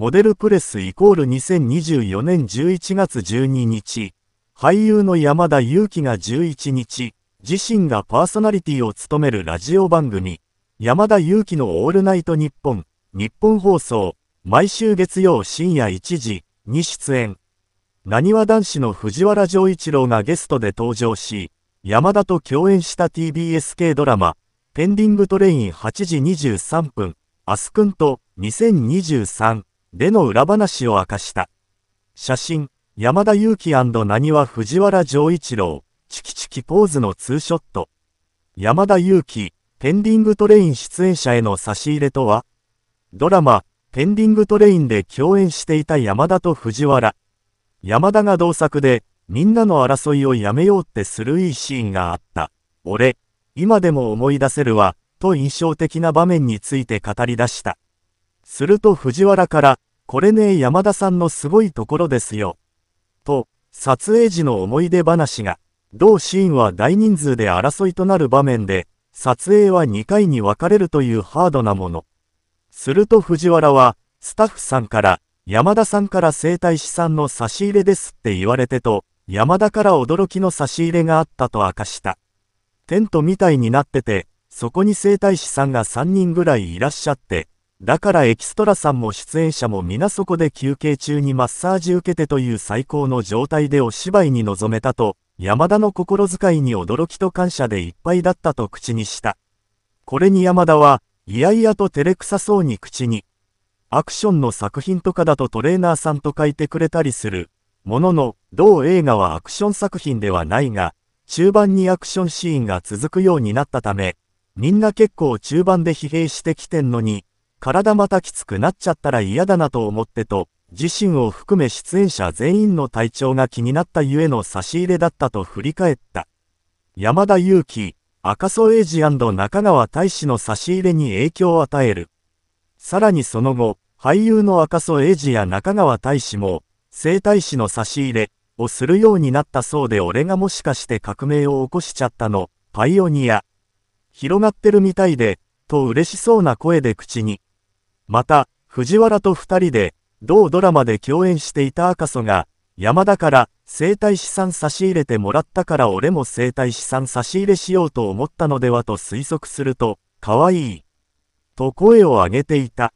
モデルプレスイコール2024年11月12日、俳優の山田裕貴が11日、自身がパーソナリティを務めるラジオ番組、山田裕貴のオールナイト日本、日本放送、毎週月曜深夜1時に出演。なにわ男子の藤原丈一郎がゲストで登場し、山田と共演した TBS 系ドラマ、ペンディングトレイン8時23分、アスくんと2023での裏話を明かした。写真、山田裕貴何は藤原丈一郎、チキチキポーズのツーショット。山田裕貴、ペンディングトレイン出演者への差し入れとはドラマ、ペンディングトレインで共演していた山田と藤原。山田が同作で、みんなの争いをやめようってするいいシーンがあった。俺、今でも思い出せるわ、と印象的な場面について語り出した。すると藤原から、これね山田さんのすごいところですよ。と、撮影時の思い出話が、同シーンは大人数で争いとなる場面で、撮影は2回に分かれるというハードなもの。すると藤原は、スタッフさんから、山田さんから整体師さんの差し入れですって言われてと、山田から驚きの差し入れがあったと明かした。テントみたいになってて、そこに整体師さんが3人ぐらいいらっしゃって、だからエキストラさんも出演者も皆そこで休憩中にマッサージ受けてという最高の状態でお芝居に臨めたと、山田の心遣いに驚きと感謝でいっぱいだったと口にした。これに山田は、いやいやと照れくさそうに口に、アクションの作品とかだとトレーナーさんと書いてくれたりする。ものの、同映画はアクション作品ではないが、中盤にアクションシーンが続くようになったため、みんな結構中盤で疲弊してきてんのに、体またきつくなっちゃったら嫌だなと思ってと、自身を含め出演者全員の体調が気になったゆえの差し入れだったと振り返った。山田裕貴、赤楚衛二中川大志の差し入れに影響を与える。さらにその後、俳優の赤楚衛二や中川大志も、生体師の差し入れをするようになったそうで俺がもしかして革命を起こしちゃったの、パイオニア。広がってるみたいで、と嬉しそうな声で口に。また、藤原と2人で、同ドラマで共演していた赤楚が、山田から生体資産差し入れてもらったから俺も生体資産差し入れしようと思ったのではと推測すると、かわいい。と声を上げていた。